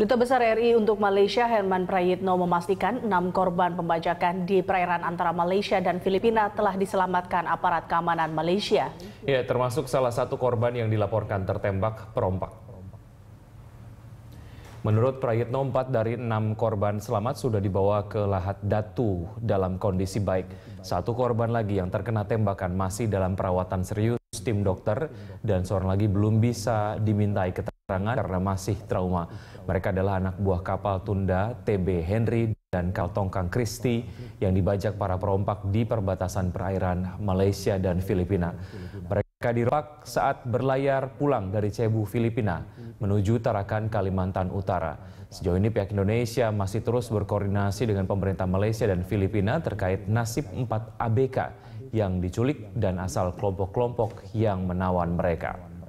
Duta Besar RI untuk Malaysia Herman Prayitno memastikan enam korban pembajakan di perairan antara Malaysia dan Filipina telah diselamatkan aparat keamanan Malaysia. Ya, termasuk salah satu korban yang dilaporkan tertembak perompak. Menurut Prayitno, empat dari enam korban selamat sudah dibawa ke Lahat Datu dalam kondisi baik. Satu korban lagi yang terkena tembakan masih dalam perawatan serius tim dokter dan seorang lagi belum bisa dimintai keterangan karena masih trauma. Mereka adalah anak buah kapal tunda TB Henry dan Kaltongkang Kristi yang dibajak para perompak di perbatasan perairan Malaysia dan Filipina. Mereka dirompak saat berlayar pulang dari Cebu, Filipina menuju Tarakan, Kalimantan Utara. Sejauh ini pihak Indonesia masih terus berkoordinasi dengan pemerintah Malaysia dan Filipina terkait nasib 4 ABK yang diculik dan asal kelompok-kelompok yang menawan mereka.